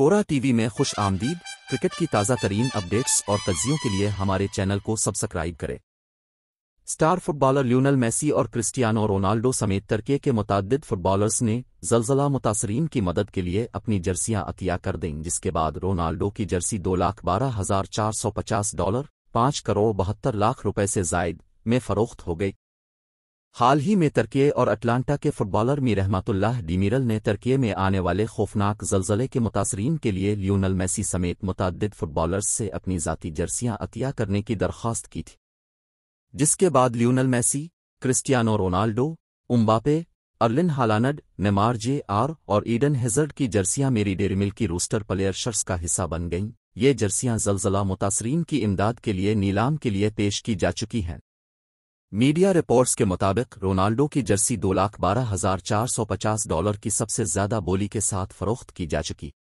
कोरा TV में खुश आमदीद क्रिकेट की ताज़ा तरीन अपडेट्स और तज्जियों के लिए हमारे चैनल को सब्सक्राइब करें स्टार फुटबॉलर ल्यूनल मेसी और क्रिस्टियानो रोनाल्डो समेत तर्के के मुतद फुटबॉलर्स ने जलजला मुतासरीन की मदद के लिए अपनी जर्सियां अतिया कर दें जिसके बाद रोनाल्डो की जर्सी दो लाख बारह हजार चार सौ पचास डॉलर पाँच करोड़ बहत्तर लाख रुपये से जायद में फ़रोख्त हो गई हाल ही में तर्की और अटलांटा के फुटबॉलर मीर रहमतुल्लाह डीमिरल ने तरक्ये में आने वाले खौफनाक जलजले के मुतासरीन के लिए लियोनल मेसी समेत मुतद फुटबॉलर्स से अपनी ज़ाती जर्सियां अतिया करने की दरख्वास्त की थी जिसके बाद Lionel Messi Cristiano Ronaldo Mbappe Erling Haaland Neymar J R और ईडन हेजर्ड की जर्सियां मेरी डेरीमिल की रोस्टर प्लेयर शर्स का हिस्सा बन गईं ये जर्सियां जलजला मुतासरीन की इमदाद के लिए नीलाम के लिए पेश की जा चुकी हैं मीडिया रिपोर्ट्स के मुताबिक रोनाल्डो की जर्सी दो लाख बारह हजार चार सौ पचास डॉलर की सबसे ज्यादा बोली के साथ फरोख्त की जा चुकी